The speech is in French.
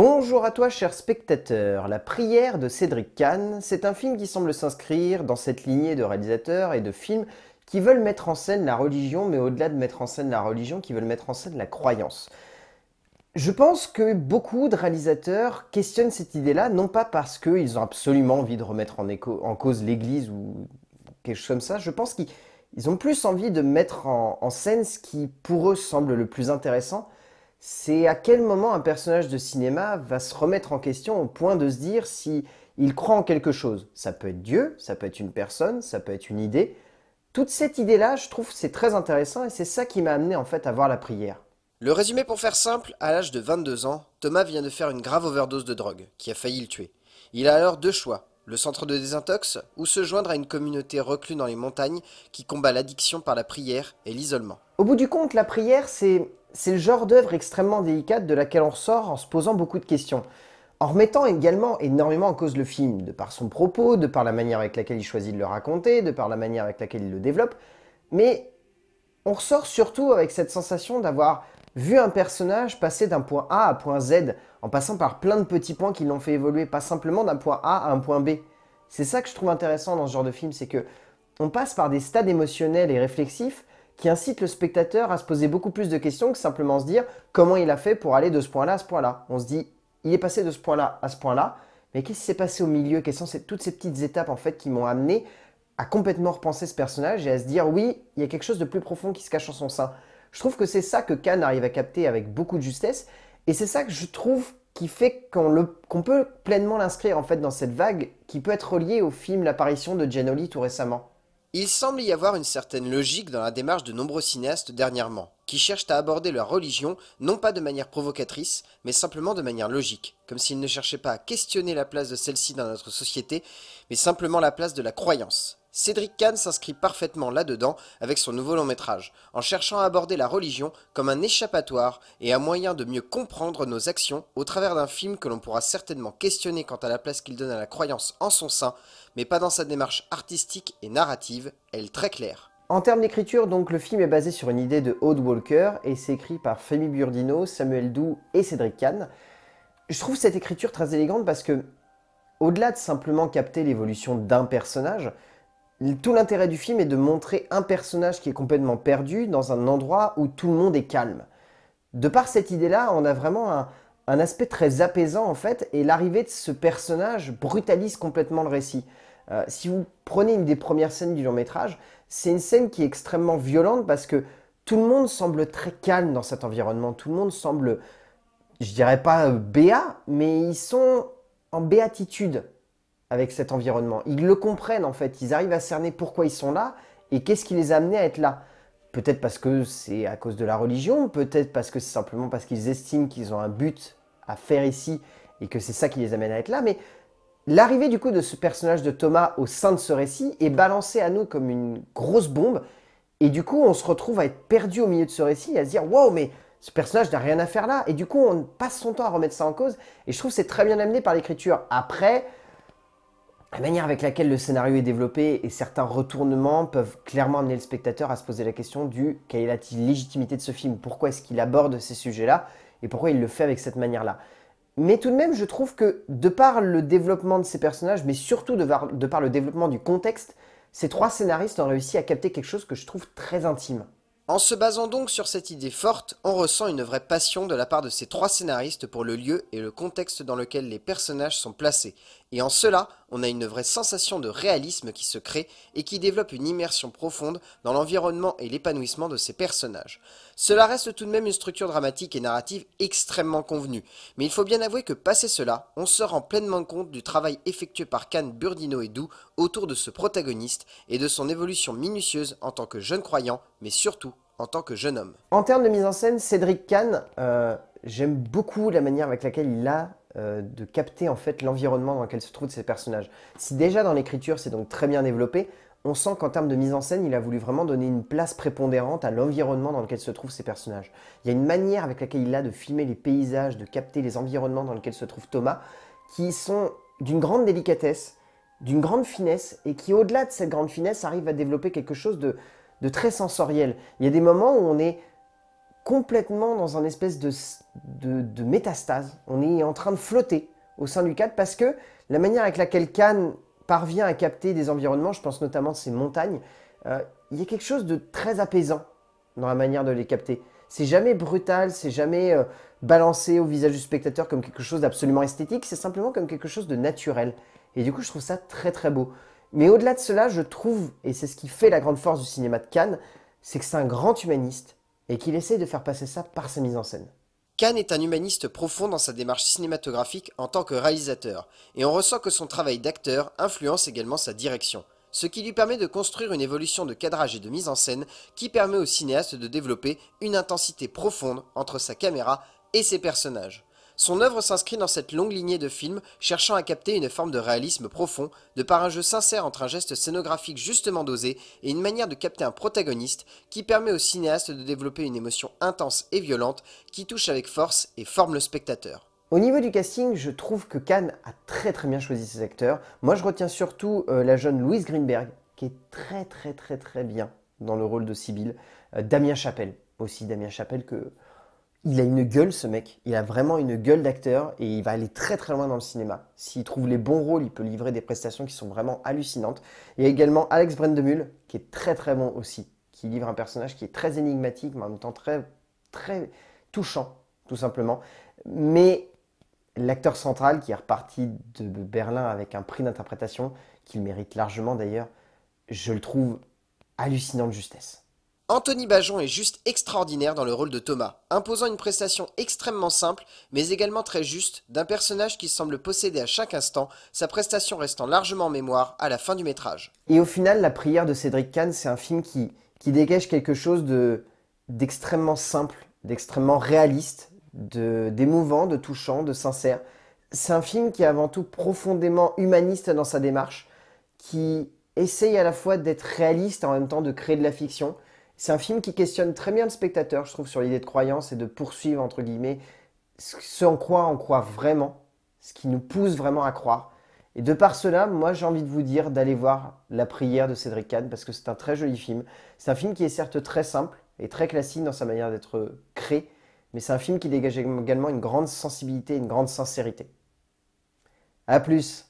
Bonjour à toi cher spectateur, La prière de Cédric Kahn, c'est un film qui semble s'inscrire dans cette lignée de réalisateurs et de films qui veulent mettre en scène la religion, mais au-delà de mettre en scène la religion, qui veulent mettre en scène la croyance. Je pense que beaucoup de réalisateurs questionnent cette idée-là, non pas parce qu'ils ont absolument envie de remettre en, cause l'Église ou quelque chose comme ça, je pense qu'ils ont plus envie de mettre en scène ce qui pour eux semble le plus intéressant, c'est à quel moment un personnage de cinéma va se remettre en question au point de se dire si il croit en quelque chose. Ça peut être Dieu, ça peut être une personne, ça peut être une idée. Toute cette idée-là, je trouve c'est très intéressant et c'est ça qui m'a amené en fait à voir la prière. Le résumé pour faire simple, à l'âge de 22 ans, Thomas vient de faire une grave overdose de drogue qui a failli le tuer. Il a alors deux choix, le centre de désintox ou se joindre à une communauté reclue dans les montagnes qui combat l'addiction par la prière et l'isolement. Au bout du compte, la prière, c'est c'est le genre d'œuvre extrêmement délicate de laquelle on ressort en se posant beaucoup de questions. En remettant également énormément en cause le film, de par son propos, de par la manière avec laquelle il choisit de le raconter, de par la manière avec laquelle il le développe, mais on ressort surtout avec cette sensation d'avoir vu un personnage passer d'un point A à point Z, en passant par plein de petits points qui l'ont fait évoluer, pas simplement d'un point A à un point B. C'est ça que je trouve intéressant dans ce genre de film, c'est que on passe par des stades émotionnels et réflexifs qui incite le spectateur à se poser beaucoup plus de questions que simplement se dire comment il a fait pour aller de ce point-là à ce point-là. On se dit, il est passé de ce point-là à ce point-là, mais qu'est-ce qui s'est passé au milieu Quelles sont toutes ces petites étapes en fait qui m'ont amené à complètement repenser ce personnage et à se dire oui, il y a quelque chose de plus profond qui se cache en son sein. Je trouve que c'est ça que Khan arrive à capter avec beaucoup de justesse et c'est ça que je trouve qui fait qu'on peut pleinement l'inscrire en fait dans cette vague qui peut être reliée au film L'apparition de Jen tout récemment. Il semble y avoir une certaine logique dans la démarche de nombreux cinéastes dernièrement, qui cherchent à aborder leur religion non pas de manière provocatrice, mais simplement de manière logique, comme s'ils ne cherchaient pas à questionner la place de celle-ci dans notre société, mais simplement la place de la croyance, Cédric Kahn s'inscrit parfaitement là-dedans avec son nouveau long métrage, en cherchant à aborder la religion comme un échappatoire et un moyen de mieux comprendre nos actions au travers d'un film que l'on pourra certainement questionner quant à la place qu'il donne à la croyance en son sein, mais pas dans sa démarche artistique et narrative, elle très claire. En termes d'écriture, donc le film est basé sur une idée de Aude Walker et c'est écrit par Femi Burdino, Samuel Doux et Cédric Kahn. Je trouve cette écriture très élégante parce que, au-delà de simplement capter l'évolution d'un personnage, tout l'intérêt du film est de montrer un personnage qui est complètement perdu dans un endroit où tout le monde est calme. De par cette idée-là, on a vraiment un, aspect très apaisant en fait, et l'arrivée de ce personnage brutalise complètement le récit. Euh, si vous prenez une des premières scènes du long métrage, c'est une scène qui est extrêmement violente parce que tout le monde semble très calme dans cet environnement, tout le monde semble, je dirais pas euh, béat, mais ils sont en béatitude avec cet environnement. Ils le comprennent en fait, ils arrivent à cerner pourquoi ils sont là et qu'est-ce qui les a amenés à être là. Peut-être parce que c'est à cause de la religion, peut-être parce que c'est simplement parce qu'ils estiment qu'ils ont un but à faire ici et que c'est ça qui les amène à être là, mais l'arrivée du coup de ce personnage de Thomas au sein de ce récit est balancée à nous comme une grosse bombe et du coup on se retrouve à être perdu au milieu de ce récit et à se dire waouh mais ce personnage n'a rien à faire là et du coup on passe son temps à remettre ça en cause et je trouve c'est très bien amené par l'écriture. Après, la manière avec laquelle le scénario est développé et certains retournements peuvent clairement amener le spectateur à se poser la question du quelle est la légitimité de ce film, pourquoi est-ce qu'il aborde ces sujets-là et pourquoi il le fait avec cette manière-là. Mais tout de même, je trouve que de par le développement de ces personnages, mais surtout de par, de par le développement du contexte, ces trois scénaristes ont réussi à capter quelque chose que je trouve très intime. En se basant donc sur cette idée forte, on ressent une vraie passion de la part de ces trois scénaristes pour le lieu et le contexte dans lequel les personnages sont placés, et en cela, on a une vraie sensation de réalisme qui se crée et qui développe une immersion profonde dans l'environnement et l'épanouissement de ces personnages. Cela reste tout de même une structure dramatique et narrative extrêmement convenue, mais il faut bien avouer que passé cela, on se rend pleinement compte du travail effectué par Khan, Burdino et Doux autour de ce protagoniste et de son évolution minutieuse en tant que jeune croyant, mais surtout en tant que jeune homme. En termes de mise en scène, Cédric Kahn, euh, j'aime beaucoup la manière avec laquelle il a euh, de capter en fait l'environnement dans lequel se trouvent ses personnages. Si déjà dans l'écriture c'est donc très bien développé, on sent qu'en termes de mise en scène, il a voulu vraiment donner une place prépondérante à l'environnement dans lequel se trouvent ses personnages. Il y a une manière avec laquelle il a de filmer les paysages, de capter les environnements dans lesquels se trouve Thomas, qui sont d'une grande délicatesse, d'une grande finesse, et qui au-delà de cette grande finesse arrive à développer quelque chose de, de très sensoriel. Il y a des moments où on est complètement dans un espèce de, métastase. On est en train de flotter au sein du cadre parce que la manière avec laquelle Cannes parvient à capter des environnements, je pense notamment ces montagnes, euh, il y a quelque chose de très apaisant dans la manière de les capter. C'est jamais brutal, c'est jamais euh, balancé au visage du spectateur comme quelque chose d'absolument esthétique, c'est simplement comme quelque chose de naturel. Et du coup, je trouve ça très très beau. Mais au-delà de cela, je trouve, et c'est ce qui fait la grande force du cinéma de Cannes, c'est que c'est un grand humaniste et qu'il essaie de faire passer ça par sa mise en scène. Cannes est un humaniste profond dans sa démarche cinématographique en tant que réalisateur, et on ressent que son travail d'acteur influence également sa direction, ce qui lui permet de construire une évolution de cadrage et de mise en scène qui permet au cinéaste de développer une intensité profonde entre sa caméra et ses personnages. Son œuvre s'inscrit dans cette longue lignée de films cherchant à capter une forme de réalisme profond de par un jeu sincère entre un geste scénographique justement dosé et une manière de capter un protagoniste qui permet au cinéaste de développer une émotion intense et violente qui touche avec force et forme le spectateur. Au niveau du casting, je trouve que Cannes a très très bien choisi ses acteurs. Moi je retiens surtout euh, la jeune Louise Greenberg qui est très très très très bien dans le rôle de Sybille. Euh, Damien Chapelle, aussi Damien Chapelle que il a une gueule ce mec. Il a vraiment une gueule d'acteur et il va aller très très loin dans le cinéma. S'il trouve les bons rôles, il peut livrer des prestations qui sont vraiment hallucinantes. Il y a également Alex Brendemühl, qui est très très bon aussi, qui livre un personnage qui est très énigmatique mais en même temps très très touchant tout simplement. Mais l'acteur central qui est reparti de Berlin avec un prix d'interprétation qu'il mérite largement d'ailleurs, je le trouve hallucinant de justesse. Anthony Bajon est juste extraordinaire dans le rôle de Thomas, imposant une prestation extrêmement simple, mais également très juste, d'un personnage qui semble posséder à chaque instant, sa prestation restant largement en mémoire à la fin du métrage. Et au final, La prière de Cédric Kahn, c'est un film qui, dégage quelque chose d'extrêmement simple, d'extrêmement réaliste, d'émouvant, de, de touchant, de sincère. C'est un film qui est avant tout profondément humaniste dans sa démarche, qui essaye à la fois d'être réaliste et en même temps de créer de la fiction. C'est un film qui questionne très bien le spectateur, je trouve, sur l'idée de croyance et de poursuivre, entre guillemets, ce en quoi on croit vraiment, ce qui nous pousse vraiment à croire. Et de par cela, moi j'ai envie de vous dire d'aller voir La prière de Cédric Kahn parce que c'est un très joli film. C'est un film qui est certes très simple et très classique dans sa manière d'être créé, mais c'est un film qui dégage également une grande sensibilité, une grande sincérité. A plus